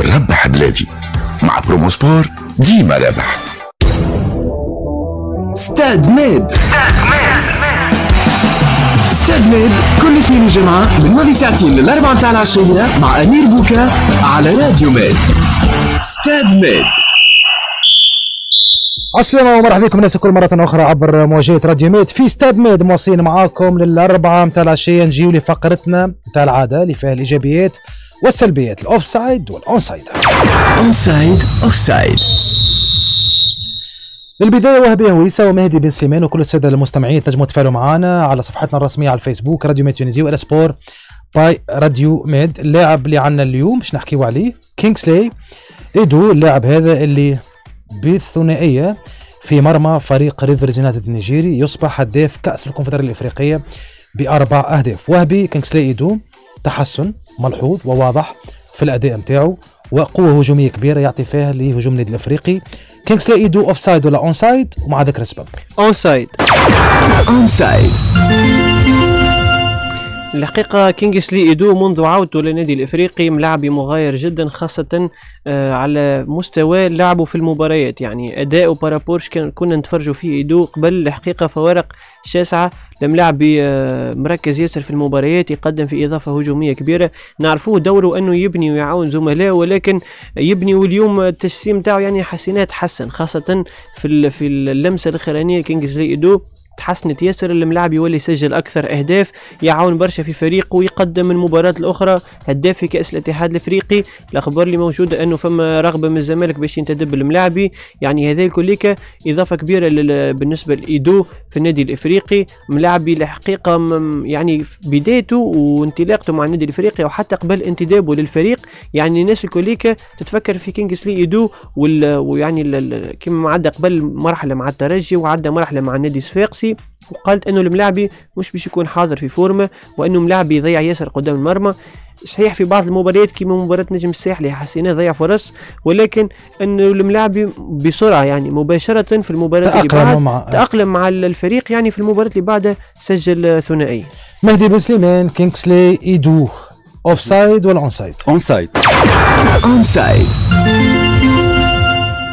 ونربح بلادي مع برومو سبور ديما رابح ستاد ميد ستاد ميد كل اثنين وجمعة من موالي ساعتين للأربعة متاع العشية مع أمير بوكا على راديو ميد ستاد ميد السلام ومرحبا بكم الناس الكل مرة أخرى عبر مواجهة راديو ميد في استاد ميد مواصلين معاكم للأربعة متاع العشية نجيو لفقرتنا متاع العادة اللي فيها الإيجابيات والسلبيات الأوف سايد والأون سايد أون سايد أوف سايد للبداية وهبي هويسة ومهدي بن سليمان وكل السادة المستمعين تنجموا تفعلوا معنا على صفحتنا الرسمية على الفيسبوك راديو ميد تونيزي والأسبور باي راديو ميد اللاعب اللي عندنا اليوم باش نحكيو عليه كينغسلي إيدو اللاعب هذا اللي بالثنائية في مرمى فريق ريفرز يونايتد النيجيري يصبح هداف كأس الكونفدرالية الإفريقية بأربع أهداف وهبي كينغسلي إيدو تحسن ملحوظ وواضح في الأداء نتاعو وقوة هجومية كبيرة يعطي فيها لهجوم النادي الأفريقي كينغسلي إيدو أوف سايد ولا أون سايد ومع ذكر السبب أون سايد أون سايد الحقيقة كينغسلي إيدو منذ عودته للنادي الإفريقي ملعب مغاير جدا خاصة آه، على مستوى لعبه في المباريات يعني أداؤه بارابورش كان كنا نتفرجوا فيه إيدو قبل الحقيقة فوارق شاسعة الملاعب آه، مركز ياسر في المباريات يقدم في إضافة هجومية كبيرة نعرفوه دوره أنه يبني ويعاون زملاء ولكن يبني واليوم التجسيم تاعه يعني حسنات حسن خاصة في في اللمسة الأخرانية كينغسلي إيدو تحسنت ياسر الملاعب يولي يسجل اكثر اهداف يعاون برشا في فريقه ويقدم المباراه الاخرى هداف في كاس الاتحاد الافريقي الاخبار اللي موجوده انه فما رغبه من الزمالك باش ينتدب الملاعبي يعني هذا الكليكا اضافه كبيره بالنسبه لايدو في النادي الافريقي ملاعبي الحقيقه يعني بدايته وانطلاقته مع النادي الافريقي وحتى قبل انتدابه للفريق يعني الناس الكليكا تتفكر في كينجسلي ايدو ويعني كما عدى قبل مرحله مع الترجي وعدى مرحله مع النادي الصفاقسي وقالت انه الملاعبي مش باش يكون حاضر في فورمه وانه ملاعبي يضيع ياسر قدام المرمى صحيح في بعض المباريات كيما مباراة نجم الساحلي حسينا ضيع فرص ولكن انه الملاعبي بسرعة يعني مباشرة في المباراة اللي بعد مع... تأقلم مع الفريق يعني في المباراة اللي بعدها سجل ثنائي مهدي بن سليمان كينغسلي ايدو اوف سايد ولا اون سايد؟ اون سايد اون سايد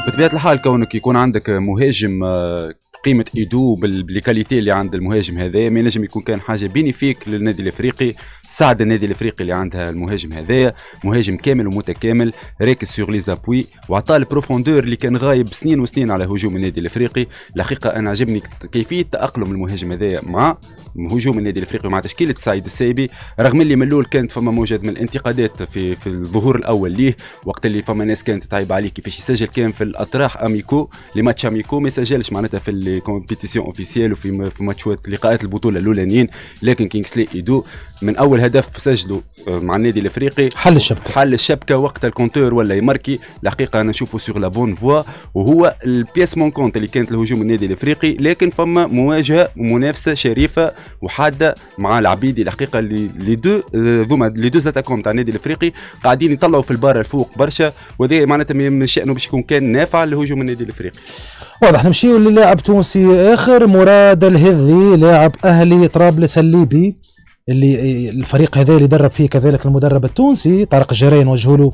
بطبيعه الحال كونك يكون عندك مهاجم آه، قيمه ايدو بالكاليتي اللي عند المهاجم هذا ما ينجم يكون كان حاجه بينيفيك للنادي الافريقي ساعد النادي الافريقي اللي عندها المهاجم هذا مهاجم كامل ومتكامل راكز سور لي زابوي وعطاه البروفوندور اللي كان غايب سنين وسنين على هجوم النادي الافريقي الحقيقه انا عجبني كيفيه تاقلم المهاجم هذا مع هجوم النادي الافريقي مع تشكيله سعيد السايبي رغم اللي من الاول كانت فما موجات من الانتقادات في في الظهور الاول ليه وقت اللي فما ناس كانت تعيب عليه كيفاش يسجل كان في الاطراح اميكو لماتش اميكو ما سجلش معناتها في الكومبيتيسيون اوفيسيال وفي في ماتشات لقاءات البطوله الاولانيين لكن كينغسلي ايدو من اول هدف سجله آه، مع النادي الافريقي حل الشبكه حل الشبكه وقت الكونتور ولا يماركي الحقيقه انا نشوفه سوغ لا بون فوا وهو البيس مون كونت اللي كانت الهجوم النادي الافريقي لكن فما مواجهه ومنافسه شريفه وحاده مع العبيدي الحقيقه لي دو آه، ذوما لي دو زاتاكون تاع النادي الافريقي قاعدين يطلعوا في البار الفوق برشا وهذا معناتها من شانه باش يكون كان نافع لهجوم النادي الافريقي واضح نمشيو للاعب تونسي اخر مراد الهذي لاعب اهلي طرابلس الليبي اللي الفريق هذا اللي درب فيه كذلك المدرب التونسي طارق الجراي نوجه له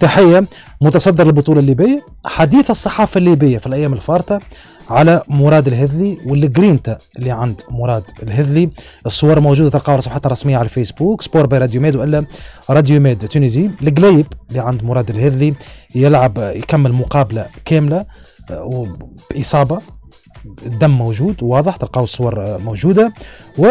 تحيه متصدر البطوله الليبيه حديث الصحافه الليبيه في الايام الفارطه على مراد الهذلي والجرينتا اللي عند مراد الهذلي الصور موجوده تلقاها على صفحتها الرسميه على الفيسبوك سبور باي راديو ميد والا راديو ميد تونيزي القليب اللي عند مراد الهذلي يلعب يكمل مقابله كامله آه، باصابه الدم موجود واضح تلقاو الصور آه، موجوده و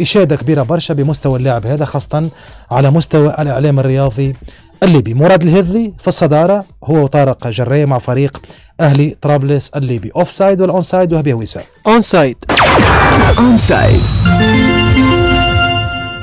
إشادة كبيرة برشا بمستوى اللاعب هذا خاصة على مستوى الإعلام الرياضي الليبي مراد الهذلي في الصدارة هو وطارق جراية مع فريق اهلي طرابلس الليبي اوف سايد ولا اون سايد وهبيه وسام اون سايد اون سايد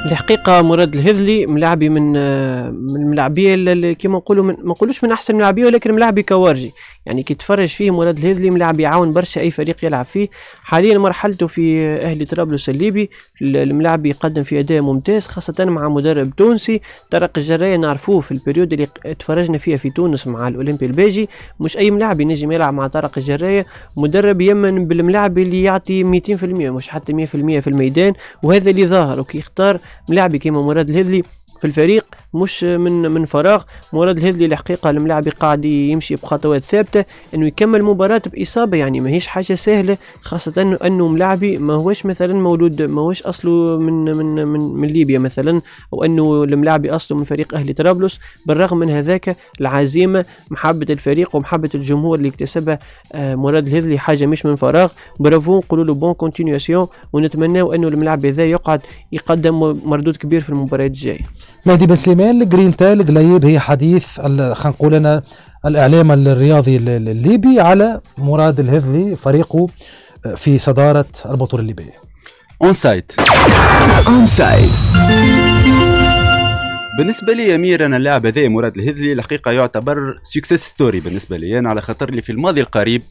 الحقيقه مراد الهذلي ملاعبي من آه، من ملاعبيه كيما نقولوا ما نقولوش من احسن ملاعبيه ولكن ملاعبي كوارجي يعني كي تفرج فيه مراد الهذلي ملاعب يعاون برشا اي فريق يلعب فيه حاليا مرحلته في اهلي طرابلس الليبي الملاعب يقدم في اداء ممتاز خاصه مع مدرب تونسي طارق الجرايه نعرفوه في البريود اللي تفرجنا فيها في تونس مع الاولمبي البيجي مش اي ملاعب ينجم يلعب مع طارق الجرايه مدرب يمن بالملاعب اللي يعطي 200% مش حتى 100% في الميدان وهذا اللي ظاهر وكي يختار ملاعبي كيما مراد الهذلي في الفريق مش من من فراغ مراد الهذلي الحقيقه الملاعب قاعد يمشي بخطوات ثابته انه يكمل مباراه باصابه يعني ماهيش حاجه سهله خاصه انه انه ملاعبي ما هوش مثلا مولود ما هوش اصله من من من, من ليبيا مثلا او انه الملاعب اصله من فريق اهلي طرابلس بالرغم من هذاك العزيمه محبه الفريق ومحبه الجمهور اللي اكتسبها آه، مراد الهذلي حاجه مش من فراغ برافو نقولوا له بون كونتينياسيون ونتمنى انه الملاعب هذا يقعد يقدم مردود كبير في المباريات الجايه مهدي بن سليمان الجرين تال جليب هي حديث خلينا نقول انا الاعلام الرياضي الليبي على مراد الهذلي فريقه آه، في صداره البطوله الليبيه. اون سايد اون سايد بالنسبه لي امير انا اللاعب هذا مراد الهذلي الحقيقه يعتبر سكسس ستوري بالنسبه لي انا على خاطر اللي في الماضي القريب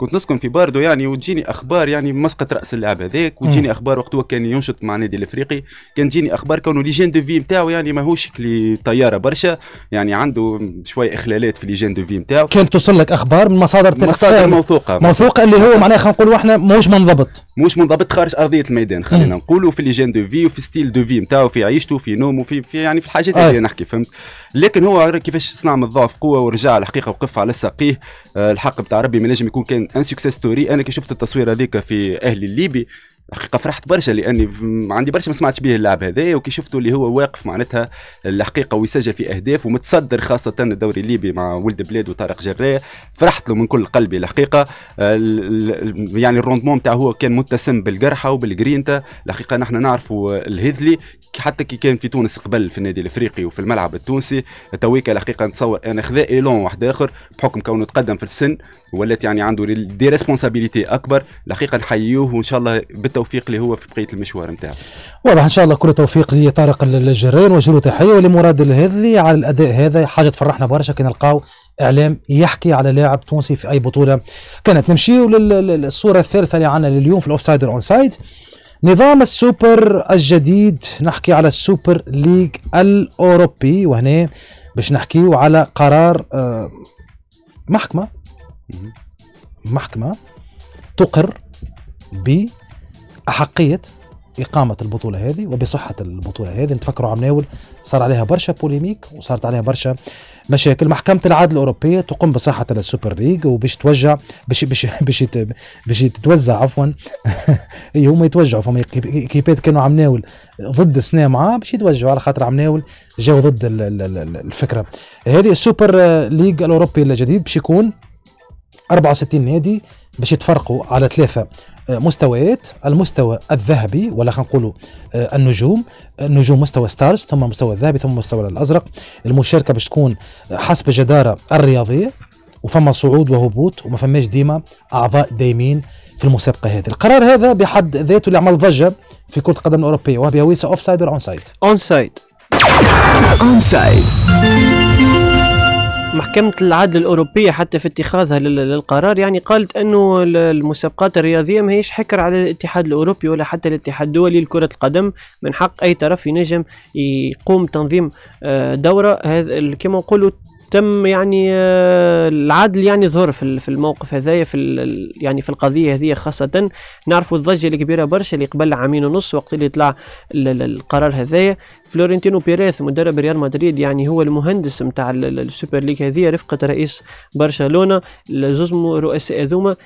كنت نسكن في باردو يعني وتجيني اخبار يعني مسقط راس اللعب هذاك وتجيني اخبار وقت كان ينشط مع النادي الافريقي كان تجيني اخبار كونه ليجين دو في نتاعو يعني ماهوش كلي طياره برشا يعني عنده شويه اخلالات في ليجين دو في نتاعو كانت توصل لك اخبار من مصادر مصادر موثوقه موثوقه اللي هو معناها خلينا نقولوا احنا ماهوش منضبط مش منضبط خارج ارضيه الميدان خلينا نقولوا في لي دو في وفي ستيل دو في نتاعو في عيشته في نومه في, في يعني في الحاجات اللي آه. نحكي فهمت لكن هو كيفاش صنع من الضعف قوه ورجع الحقيقه وقف على ساقيه آه، الحق بتاع ربي ما نجم يكون كان ان سكسيس ستوري انا كي شفت التصوير هذيك في اهلي الليبي الحقيقه فرحت برشا لاني عندي برشا ما سمعتش به اللاعب هذايا وكي شفته اللي هو واقف معناتها الحقيقه ويسجل في اهداف ومتصدر خاصه الدوري الليبي مع ولد بلاد وطارق جراه فرحت له من كل قلبي الحقيقه يعني الروندمون نتاعو هو كان متسم بالقرحه وبالجرينتا الحقيقه نحن نعرفوا الهذلي حتى كي كان في تونس قبل في النادي الافريقي وفي الملعب التونسي تويكا الحقيقه نتصور انا خذا ايلون واحد اخر بحكم كونه تقدم في السن ولات يعني عنده دي ريسبونسابيلتي اكبر الحقيقه نحييوه وان شاء الله التوفيق اللي هو في بقيه المشوار نتاعه واضح ان شاء الله كل التوفيق لطارق الجرين وجلو تحيه ولمراد الهذلي على الاداء هذا حاجه تفرحنا برشا كي نلقاو اعلام يحكي على لاعب تونسي في اي بطوله كانت نمشيو للصوره الثالثه اللي عندنا لليوم في الاوفسايد والاونسايد نظام السوبر الجديد نحكي على السوبر ليج الاوروبي وهنا باش نحكيو على قرار آه، محكمه محكمه تقر ب احقيه إقامة البطولة هذه وبصحة البطولة هذه نتفكروا عم ناول صار عليها برشا بوليميك وصارت عليها برشا مشاكل محكمة العدل الأوروبية تقوم بصحة السوبر ليج وباش توجع باش باش باش باش تتوزع عفوا هم يتوجعوا فما كيبات كانوا عم ناول ضد سنا معاه باش يتوجعوا على خاطر عم ناول جاو ضد الفكرة هذه السوبر ليج الأوروبي الجديد باش يكون 64 نادي باش يتفرقوا على ثلاثه آه، مستويات المستوى الذهبي ولا خنقولوا نقولوا آه، النجوم النجوم مستوى ستارز ثم مستوى الذهبي ثم مستوى الازرق المشاركه باش تكون حسب الجداره الرياضيه وفما صعود وهبوط وما فماش ديما اعضاء دايمين في المسابقه هذه القرار هذا بحد ذاته اللي عمل ضجه في كره القدم الاوروبيه وهي بهويسه اوف سايد أو اون سايد اون سايد اون سايد محكمة العدل الأوروبية حتى في اتخاذها للقرار يعني قالت أنه المسابقات الرياضية ما هيش حكر على الاتحاد الأوروبي ولا حتى الاتحاد الدولي لكرة القدم من حق أي طرف ينجم يقوم تنظيم آه، دورة كما نقولوا تم يعني آه، العدل يعني ظهر في الموقف هذايا في يعني في القضيه هذه خاصه نعرفوا الضجه الكبيره برشا اللي قبل عامين ونص وقت اللي طلع القرار هذايا فلورنتينو بيريث مدرب ريال مدريد يعني هو المهندس نتاع السوبر ليج هذه رفقه رئيس برشلونه زوز رؤساء ذوما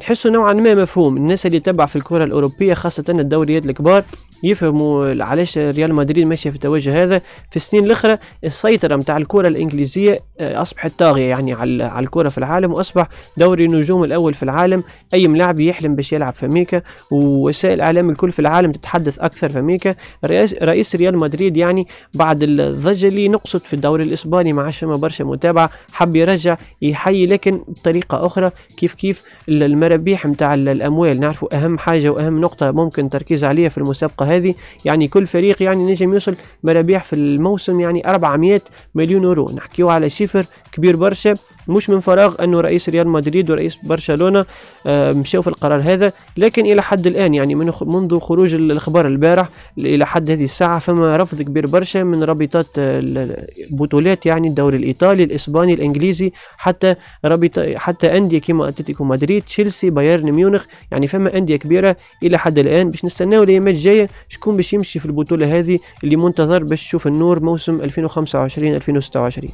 نحسوا نوعا ما مفهوم الناس اللي تبع في الكره الاوروبيه خاصه الدوريات الكبار يفهموا علاش ريال مدريد ماشي في التوجه هذا في السنين الاخرى السيطره نتاع الكره الانجليزيه آه، اصبحت طاغيه يعني على على الكره في العالم واصبح دوري النجوم الاول في العالم اي ملاعب يحلم باش يلعب في امريكا ووسائل الاعلام الكل في العالم تتحدث اكثر في امريكا رئيس, رئيس ريال مدريد يعني بعد الضجه اللي نقصت في الدوري الاسباني ما عاش برشا متابعه حب يرجع يحيي لكن بطريقه اخرى كيف كيف المرابيح نتاع الاموال نعرفوا اهم حاجه واهم نقطه ممكن التركيز عليها في المسابقه هذه يعني كل فريق يعني نجم يوصل مرابيح في الموسم يعني 400 مليون يورو نحكيو على شفر كبير برشا مش من فراغ انه رئيس ريال مدريد ورئيس برشلونه آه، مشاو في القرار هذا لكن الى حد الان يعني من منذ خروج الاخبار البارح الى حد هذه الساعه فما رفض كبير برشا من رابطات البطولات يعني الدوري الايطالي الاسباني الانجليزي حتى رابطه حتى انديه كيما اتلتيكو مدريد تشيلسي بايرن ميونخ يعني فما انديه كبيره الى حد الان باش نستناو الايامات الجايه شكون باش يمشي في البطوله هذه اللي منتظر باش تشوف النور موسم 2025 2026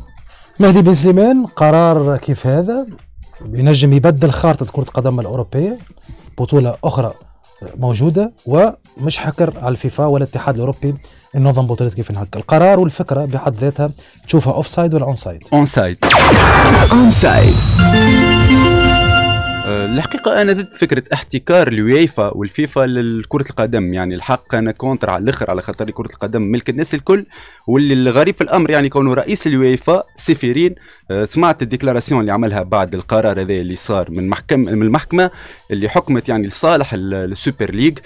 مهدي بن سليمان قرار كيف هذا ينجم يبدل خارطة كرة قدم الأوروبية بطولة أخرى موجودة ومش حكر على الفيفا ولا الاتحاد الأوروبي نظم بطولات كيف هكا القرار والفكرة بحد ذاتها تشوفها أوف سايد ولا أون سايد أون سايد أون سايد الحقيقه انا ضد فكره احتكار الويفا والفيفا لكره القدم يعني الحق انا كونتر على الاخر على خاطر كره القدم ملك الناس الكل واللي الغريب في الامر يعني كونه رئيس الويفا سيفيرين آه، سمعت الديكلاراسيون اللي عملها بعد القرار هذا اللي صار من محكم من المحكمه اللي حكمت يعني لصالح السوبر ليج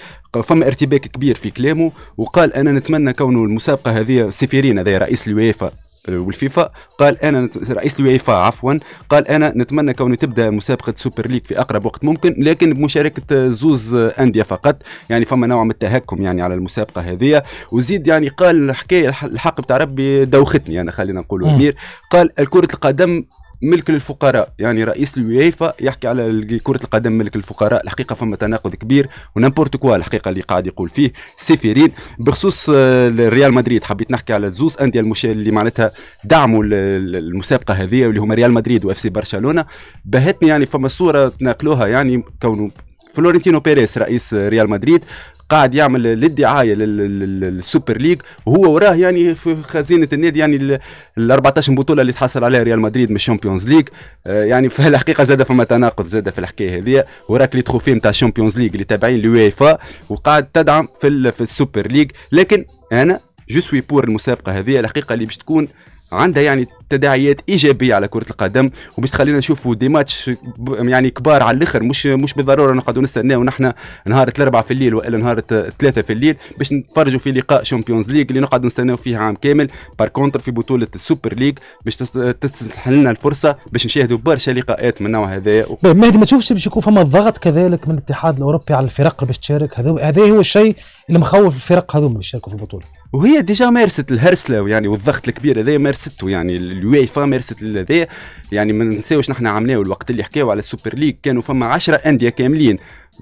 فما ارتباك كبير في كلامه وقال انا نتمنى كونه المسابقه هذه سيفيرين هذا رئيس الويفا آه، والفيفا قال انا رئيس الويفا عفوا قال انا نتمنى كوني تبدا مسابقه سوبر ليج في اقرب وقت ممكن لكن بمشاركه زوز انديه فقط يعني فما نوع من التهكم يعني على المسابقه هذه وزيد يعني قال الحكايه الحق بتاع ربي دوختني انا خلينا نقولوا امير قال كره القدم ملك للفقراء يعني رئيس الويفا يحكي على كره القدم ملك الفقراء الحقيقه فما تناقض كبير ونامبورت كوا الحقيقه اللي قاعد يقول فيه سيفيرين بخصوص آه، ريال مدريد حبيت نحكي على زوز انديه المشي اللي معناتها دعموا المسابقه هذه واللي هما ريال مدريد واف سي برشلونه بهتني يعني فما صوره تناقلوها يعني كونه فلورنتينو بيريس رئيس ريال مدريد قاعد يعمل للدعايه للسوبر ليج وهو وراه يعني في خزينه النادي يعني ال 14 بطوله اللي تحصل عليها ريال مدريد من الشامبيونز آه، ليج يعني في الحقيقه زاد فما تناقض زاد في الحكايه هذه وراك لي تروفي نتاع الشامبيونز ليج اللي تابعين لويفا وقاعد تدعم في في السوبر ليج لكن انا جو سوي بور المسابقه هذه الحقيقه اللي باش تكون عندها يعني تداعيات ايجابيه على كره القدم وباش تخلينا نشوفوا دي ماتش يعني كبار على الاخر مش مش بالضروره نقعدوا نستناو نحن نهار الاربعاء في الليل والا نهار الثلاثه في الليل باش نتفرجوا في لقاء شامبيونز ليج اللي نقعدوا نستناو فيه عام كامل بار كونتر في بطوله السوبر ليج باش تسنح لنا الفرصه باش نشاهدوا برشا لقاءات من النوع هذا و... مهدي ما تشوفش باش يكون فما ضغط كذلك من الاتحاد الاوروبي على الفرق باش تشارك هذا هذا هو الشيء اللي مخوف الفرق هذوما باش يشاركوا في البطوله وهي ديجا مارست الهرسله يعني والضغط الكبير هذايا مارسته يعني اليويفا مارست هذايا يعني ما ننساوش نحن عملناه الوقت اللي حكاو على السوبر ليج كانوا فما 10 انديه كاملين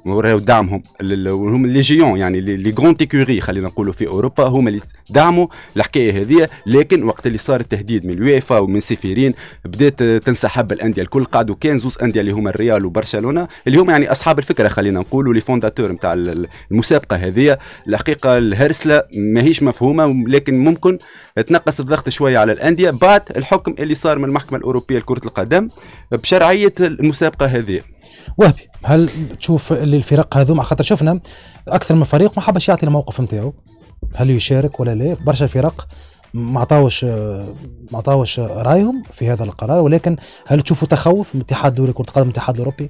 وراو دعمهم وهم لي جيون يعني لي غون تيكوري خلينا نقولوا في اوروبا هما اللي دعموا الحكايه هذه لكن وقت اللي صار التهديد من اليويفا ومن سيفيرين بدات تنسحب الانديه الكل قعدوا كان زوز انديه اللي هما الريال وبرشلونه اللي هما يعني اصحاب الفكره خلينا نقولوا لي فونداتور نتاع المسابقه هذه الحقيقه الهرسله ماهيش مفهومه لكن ممكن تنقص الضغط شويه على الانديه بعد الحكم اللي صار من المحكمه الاوروبيه لكره القدم بشرعيه المسابقه هذه وهبي هل تشوف اللي الفرق هذوما خاطر شفنا اكثر من فريق ما حبش يعطي الموقف نتاعو هل يشارك ولا لا برشا فرق ما عطاوش ما عطاوش رايهم في هذا القرار ولكن هل تشوفوا تخوف من اتحاد دولي كره القدم الاتحاد الاوروبي؟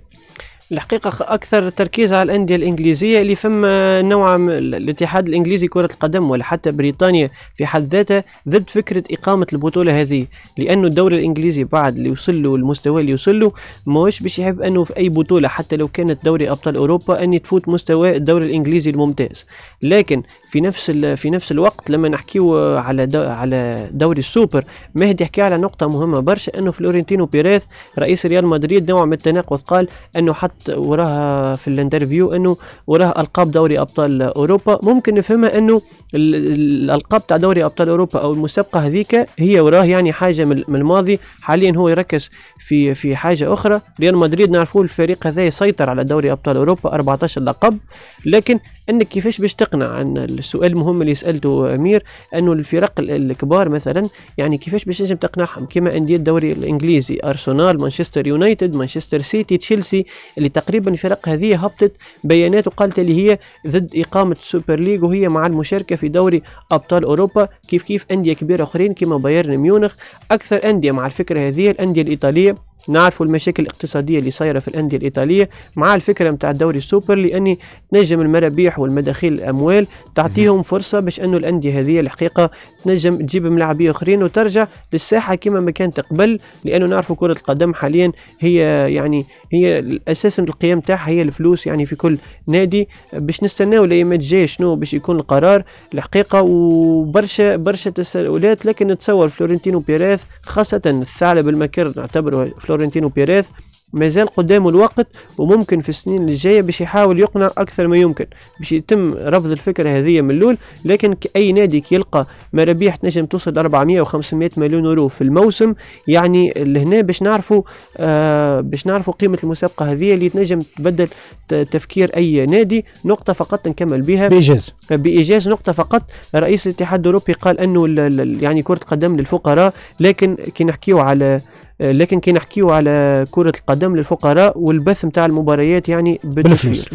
الحقيقة أكثر تركيز على الأندية الإنجليزية اللي فما نوعا من الاتحاد الإنجليزي كرة القدم ولا حتى بريطانيا في حد ذاتها ضد فكرة إقامة البطولة هذه لأنه الدوري الإنجليزي بعد اللي يوصل له المستوى اللي يوصل له ماهوش باش يحب أنه في أي بطولة حتى لو كانت دوري أبطال أوروبا أن تفوت مستوى الدوري الإنجليزي الممتاز لكن في نفس في نفس الوقت لما نحكيو على دو على دوري السوبر مهدي حكى على نقطة مهمة برشا أنه فلورنتينو بيريث رئيس ريال مدريد نوع من التناقض قال أنه حتى وراها في الانترفيو انه وراها القاب دوري ابطال اوروبا ممكن نفهمها انه الالقاب تاع دوري ابطال اوروبا او المسابقه هذيك هي وراه يعني حاجه من الماضي حاليا هو يركز في في حاجه اخرى ريال مدريد نعرفوا الفريق هذا يسيطر على دوري ابطال اوروبا 14 لقب لكن انك كيفاش باش تقنع عن السؤال المهم اللي سالته امير انه الفرق الكبار مثلا يعني كيفاش باش نجم تقنعهم كما انديه الدوري الانجليزي ارسنال مانشستر يونايتد مانشستر سيتي تشيلسي اللي اللي تقريبا الفرق هذه هبطت بيانات وقالت اللي هي ضد إقامة السوبر ليج وهي مع المشاركة في دوري أبطال أوروبا كيف كيف أندية كبيرة أخرين كما بايرن ميونخ أكثر أندية مع الفكرة هذه الأندية الإيطالية نعرفوا المشاكل الاقتصادية اللي صايرة في الأندية الإيطالية مع الفكرة متاع الدوري السوبر لأني نجم المرابيح والمداخيل الأموال تعطيهم فرصة باش أنه الأندية هذه الحقيقة تنجم تجيب ملاعبية أخرين وترجع للساحة كما ما كانت قبل لأنه نعرفوا كرة القدم حاليا هي يعني هي الأساس القيام تاعها هي الفلوس يعني في كل نادي باش نستناو الأيامات الجاية شنو باش يكون القرار الحقيقة وبرشا برشا تساؤلات لكن نتصور فلورنتينو بيريث خاصة الثعلب المكر نعتبره فلورنتينو بيريز مازال قدامه الوقت وممكن في السنين الجاية باش يحاول يقنع اكثر ما يمكن باش يتم رفض الفكره هذه من الاول لكن اي نادي يلقى مرابيح تنجم توصل 400 و500 مليون يورو في الموسم يعني لهنا باش نعرفوا آه باش نعرفوا قيمه المسابقه هذه اللي تنجم تبدل تفكير اي نادي نقطه فقط نكمل بها بايجاز بايجاز نقطه فقط رئيس الاتحاد الاوروبي قال انه يعني كره قدم للفقراء لكن كي نحكيو على لكن كي نحكيو على كره القدم للفقراء والبث نتاع المباريات يعني بالفلوس